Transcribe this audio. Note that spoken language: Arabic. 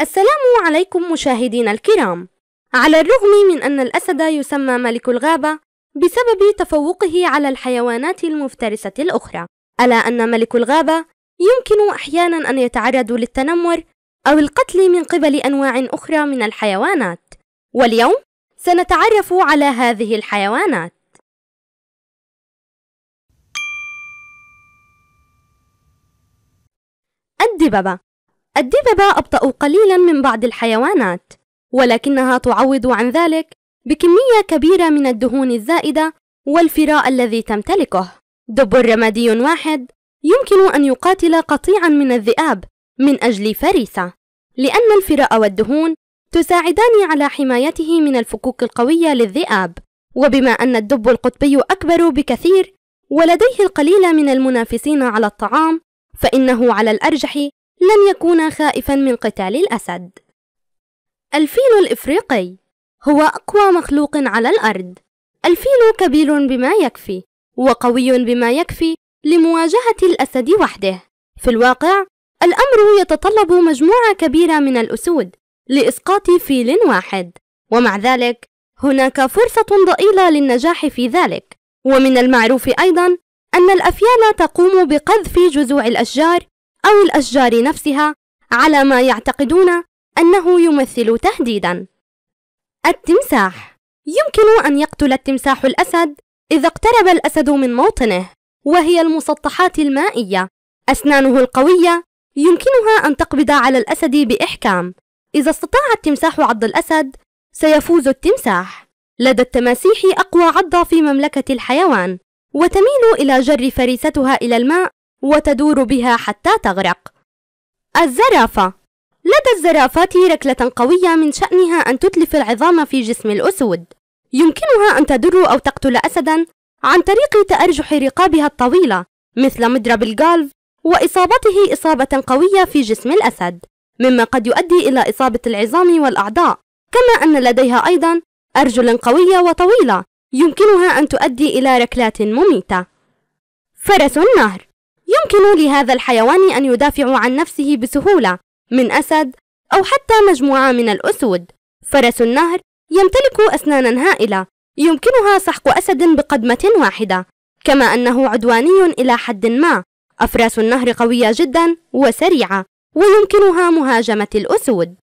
السلام عليكم مشاهدينا الكرام على الرغم من أن الأسد يسمى ملك الغابة بسبب تفوقه على الحيوانات المفترسة الأخرى ألا أن ملك الغابة يمكن أحيانا أن يتعرض للتنمر أو القتل من قبل أنواع أخرى من الحيوانات واليوم سنتعرف على هذه الحيوانات الدببة الدببة أبطأ قليلا من بعض الحيوانات ولكنها تعوض عن ذلك بكمية كبيرة من الدهون الزائدة والفراء الذي تمتلكه دب رمادي واحد يمكن أن يقاتل قطيعا من الذئاب من أجل فريسة لأن الفراء والدهون تساعدان على حمايته من الفكوك القوية للذئاب وبما أن الدب القطبي أكبر بكثير ولديه القليل من المنافسين على الطعام فإنه على الأرجح لم يكون خائفا من قتال الأسد الفيل الإفريقي هو أقوى مخلوق على الأرض الفيل كبير بما يكفي وقوي بما يكفي لمواجهة الأسد وحده في الواقع الأمر يتطلب مجموعة كبيرة من الأسود لإسقاط فيل واحد ومع ذلك هناك فرصة ضئيلة للنجاح في ذلك ومن المعروف أيضا أن الأفيال تقوم بقذف جذوع الأشجار أو الأشجار نفسها على ما يعتقدون أنه يمثل تهديدًا. التمساح يمكن أن يقتل التمساح الأسد إذا اقترب الأسد من موطنه، وهي المسطحات المائية. أسنانه القوية يمكنها أن تقبض على الأسد بإحكام. إذا استطاع التمساح عض الأسد، سيفوز التمساح. لدى التماسيح أقوى عضة في مملكة الحيوان، وتميل إلى جر فريستها إلى الماء وتدور بها حتى تغرق الزرافة لدى الزرافات ركلة قوية من شأنها أن تتلف العظام في جسم الأسود يمكنها أن تدر أو تقتل أسدا عن طريق تأرجح رقابها الطويلة مثل مضرب الجالف وإصابته إصابة قوية في جسم الأسد مما قد يؤدي إلى إصابة العظام والأعضاء كما أن لديها أيضا أرجل قوية وطويلة يمكنها أن تؤدي إلى ركلات مميتة فرس النهر يمكن لهذا الحيوان أن يدافع عن نفسه بسهولة من أسد أو حتى مجموعة من الأسود فرس النهر يمتلك أسنانا هائلة يمكنها سحق أسد بقدمة واحدة كما أنه عدواني إلى حد ما أفراس النهر قوية جدا وسريعة ويمكنها مهاجمة الأسود